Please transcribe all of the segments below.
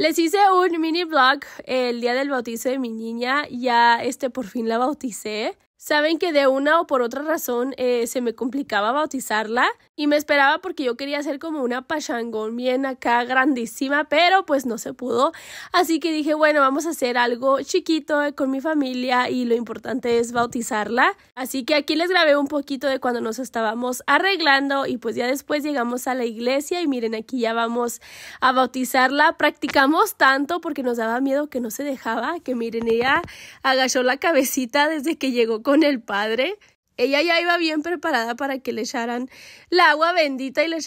Les hice un mini vlog el día del bautizo de mi niña, ya este por fin la bauticé. Saben que de una o por otra razón eh, se me complicaba bautizarla y me esperaba porque yo quería hacer como una pachangón bien acá grandísima, pero pues no se pudo. Así que dije, bueno, vamos a hacer algo chiquito eh, con mi familia y lo importante es bautizarla. Así que aquí les grabé un poquito de cuando nos estábamos arreglando y pues ya después llegamos a la iglesia y miren, aquí ya vamos a bautizarla. Practicamos tanto porque nos daba miedo que no se dejaba, que miren, ella agachó la cabecita desde que llegó el padre, ella ya iba bien preparada para que le echaran la agua bendita y le,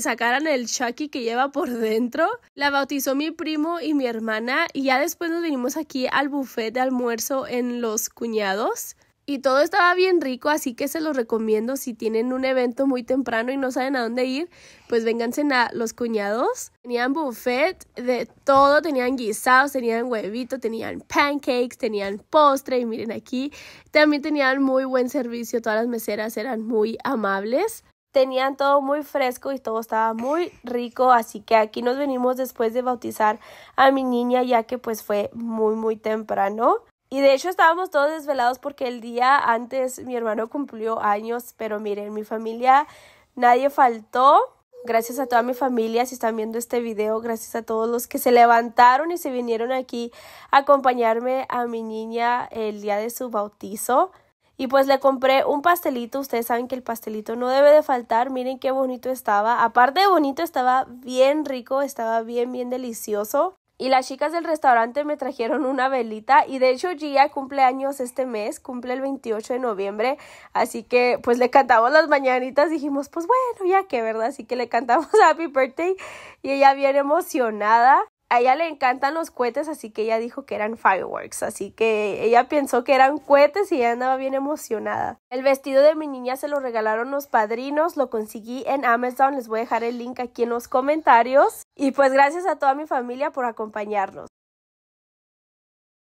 sacaran el shaki que lleva por dentro. La bautizó mi primo y mi hermana y ya después nos vinimos aquí al buffet de almuerzo en Los Cuñados. Y todo estaba bien rico, así que se los recomiendo si tienen un evento muy temprano y no saben a dónde ir, pues vénganse a los cuñados. Tenían buffet de todo, tenían guisados, tenían huevito, tenían pancakes, tenían postre y miren aquí, también tenían muy buen servicio, todas las meseras eran muy amables tenían todo muy fresco y todo estaba muy rico, así que aquí nos venimos después de bautizar a mi niña ya que pues fue muy muy temprano. Y de hecho estábamos todos desvelados porque el día antes mi hermano cumplió años, pero miren, mi familia nadie faltó. Gracias a toda mi familia, si están viendo este video, gracias a todos los que se levantaron y se vinieron aquí a acompañarme a mi niña el día de su bautizo. Y pues le compré un pastelito, ustedes saben que el pastelito no debe de faltar, miren qué bonito estaba. Aparte de bonito, estaba bien rico, estaba bien, bien delicioso y las chicas del restaurante me trajeron una velita y de hecho Gia cumple años este mes, cumple el 28 de noviembre, así que pues le cantamos las mañanitas, dijimos pues bueno, ya que, ¿verdad? Así que le cantamos Happy Birthday y ella bien emocionada a ella le encantan los cohetes, así que ella dijo que eran fireworks, así que ella pensó que eran cohetes y ella andaba bien emocionada. El vestido de mi niña se lo regalaron los padrinos, lo conseguí en Amazon, les voy a dejar el link aquí en los comentarios. Y pues gracias a toda mi familia por acompañarnos.